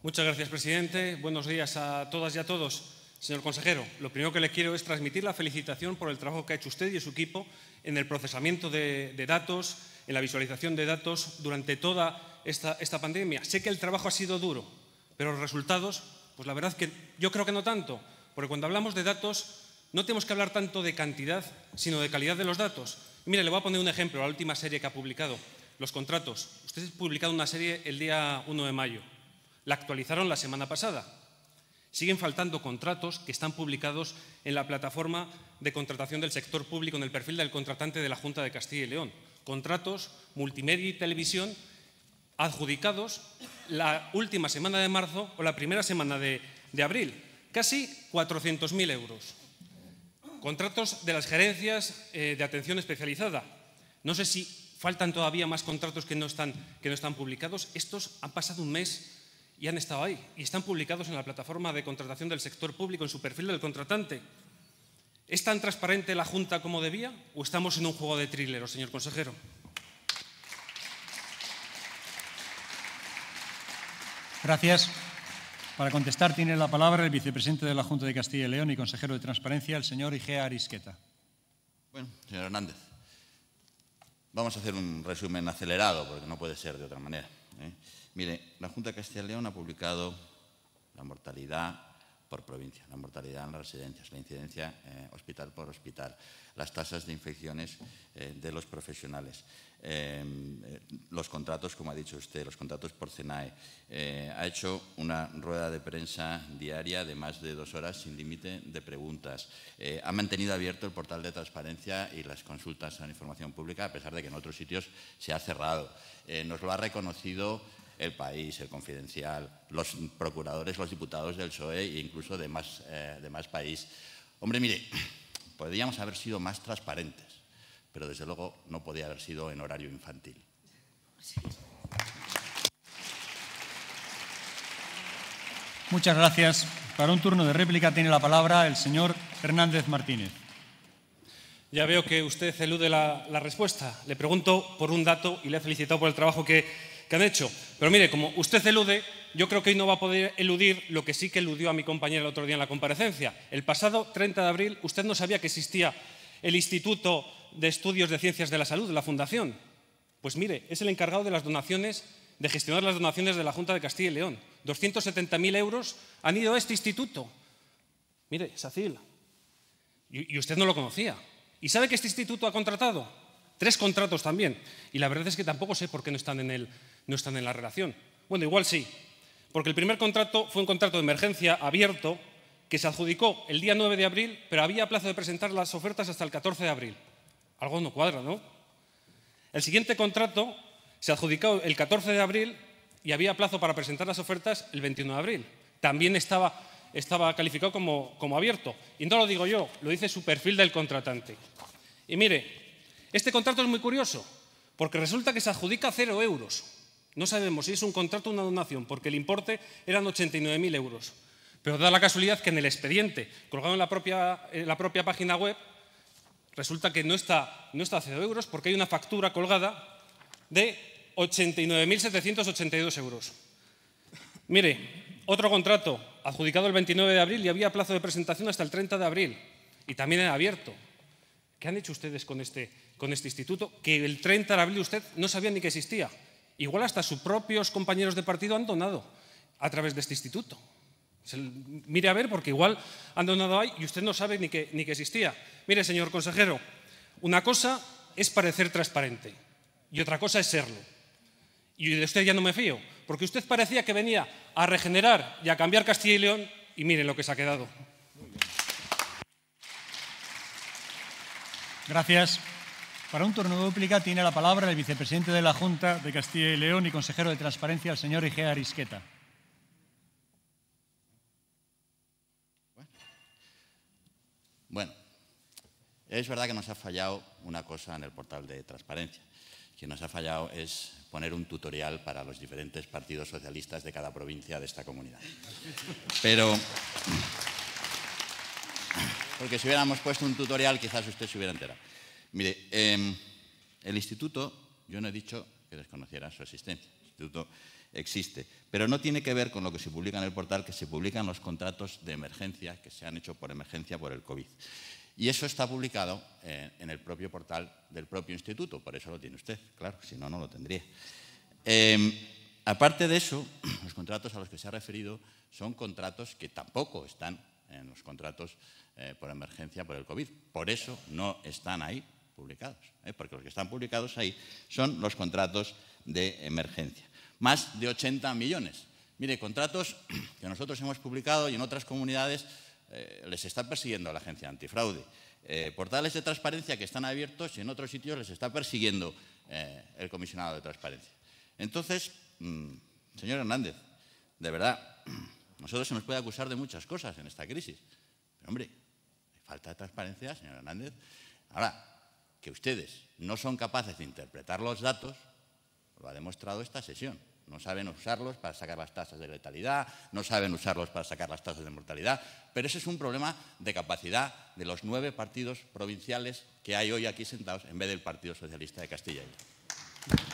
Muchas gracias, presidente. Buenos días a todas y a todos. Señor consejero, lo primero que le quiero es transmitir la felicitación por el trabajo que ha hecho usted y su equipo en el procesamiento de, datos, en la visualización de datos durante toda esta, pandemia. Sé que el trabajo ha sido duro, pero los resultados, pues la verdad que yo creo que no tanto, porque cuando hablamos de datos no tenemos que hablar tanto de cantidad, sino de calidad de los datos. mire, le voy a poner un ejemplo, la última serie que ha publicado, los contratos. Usted ha publicado una serie el día 1 de mayo. La actualizaron la semana pasada. Siguen faltando contratos que están publicados en la plataforma de contratación del sector público en el perfil del contratante de la Junta de Castilla y León. Contratos multimedia y televisión adjudicados la última semana de marzo o la primera semana de, abril. Casi 400.000 euros. Contratos de las gerencias eh, de atención especializada. No sé si faltan todavía más contratos que no están, que no están publicados. Estos han pasado un mes y han estado ahí y están publicados en la plataforma de contratación del sector público, en su perfil del contratante. ¿Es tan transparente la Junta como debía o estamos en un juego de thriller, señor consejero? Gracias. Para contestar tiene la palabra el vicepresidente de la Junta de Castilla y León y consejero de Transparencia, el señor Igea Arisqueta. Bueno, señor Hernández, vamos a hacer un resumen acelerado porque no puede ser de otra manera. ¿eh? Mire, la Junta de Castilla León ha publicado la mortalidad por provincia, la mortalidad en las residencias, la incidencia eh, hospital por hospital, las tasas de infecciones eh, de los profesionales, em, eh, los contratos, como ha dicho usted, los contratos por CENAE. ha hecho una rueda de prensa diaria de más de dos horas sin límite de preguntas. ha mantenido abierto el portal de transparencia y las consultas a la información pública, a pesar de que en otros sitios se ha cerrado. nos lo ha reconocido el País, El Confidencial, los procuradores, los diputados del PSOE e incluso de más, eh, de más país. Hombre, mire, podríamos haber sido más transparentes, pero desde luego no podía haber sido en horario infantil. Muchas gracias. Para un turno de réplica tiene la palabra el señor Hernández Martínez. Ya veo que usted elude la, respuesta. Le pregunto por un dato y le felicito por el trabajo que que han hecho. Pero mire, como usted elude, yo creo que hoy no va a poder eludir lo que sí que eludió a mi compañera el otro día en la comparecencia. El pasado 30 de abril usted no sabía que existía el Instituto de Estudios de Ciencias de la Salud, la Fundación. Pues mire, es el encargado de las donaciones, de gestionar las donaciones de la Junta de Castilla y León. 270.000 euros han ido a este instituto. Mire, es Sacil, y usted no lo conocía. ¿Y sabe que este instituto ha contratado? Tres contratos también. Y la verdad es que tampoco sé por qué no están en, el, no están en la relación. Bueno, igual sí. Porque el primer contrato fue un contrato de emergencia abierto que se adjudicó el día 9 de abril, pero había plazo de presentar las ofertas hasta el 14 de abril. Algo no cuadra, ¿no? El siguiente contrato se adjudicó el 14 de abril y había plazo para presentar las ofertas el 21 de abril. También estaba, estaba calificado como, como abierto. Y no lo digo yo, lo dice su perfil del contratante. Y mire, este contrato es muy curioso, porque resulta que se adjudica cero euros. No sabemos si es un contrato o una donación, porque el importe eran 89.000 euros. Pero da la casualidad que en el expediente, colgado en la propia, página web, resulta que no está, no está a cero euros, porque hay una factura colgada de 89.782 euros. Mire, otro contrato adjudicado el 29 de abril y había plazo de presentación hasta el 30 de abril. Y también era abierto. ¿Qué han hecho ustedes con este, este instituto? Que el 30 de abril usted no sabía ni que existía. Igual hasta sus propios compañeros de partido han donado a través de este instituto. mire a ver, porque igual han donado ahí y usted no sabe ni que, ni que existía. Mire, señor consejero, una cosa es parecer transparente y otra cosa es serlo. Y de usted ya no me fío, porque usted parecía que venía a regenerar y a cambiar Castilla y León y mire lo que se ha quedado. Gracias. Para un turno de duplica tiene la palabra el vicepresidente de la Junta de Castilla y León y consejero de Transparencia, el señor Igea Arisqueta. Bueno, es verdad que nos ha fallado una cosa en el portal de transparencia. que nos ha fallado es poner un tutorial para los diferentes partidos socialistas de cada provincia de esta comunidad. Pero porque si hubiéramos puesto un tutorial quizás usted se hubiera enterado. Mire, em, el instituto, yo no he dicho que desconociera su existencia, el instituto existe, pero no tiene que ver con lo que se publica en el portal, que se publican los contratos de emergencia que se han hecho por emergencia por el COVID. Y eso está publicado eh, en el propio portal del propio instituto, por eso lo tiene usted, claro, si no, no lo tendría. Em, aparte de eso, los contratos a los que se ha referido son contratos que tampoco están en los contratos eh, por emergencia por el COVID. Por eso no están ahí publicados, eh, porque los que están publicados ahí son los contratos de emergencia. Más de 80 millones. Mire, contratos que nosotros hemos publicado y en otras comunidades eh, les está persiguiendo la agencia antifraude. portales de transparencia que están abiertos y en otros sitios les está persiguiendo el comisionado de transparencia. Entonces, mm, señor Hernández, de verdad, nosotros se nos puede acusar de muchas cosas en esta crisis. Pero, hombre, falta de transparencia, señor Hernández. Ahora, que ustedes no son capaces de interpretar los datos, lo ha demostrado esta sesión. No saben usarlos para sacar las tasas de letalidad, no saben usarlos para sacar las tasas de mortalidad, pero ese es un problema de capacidad de los nueve partidos provinciales que hay hoy aquí sentados en vez del Partido Socialista de Castilla y León.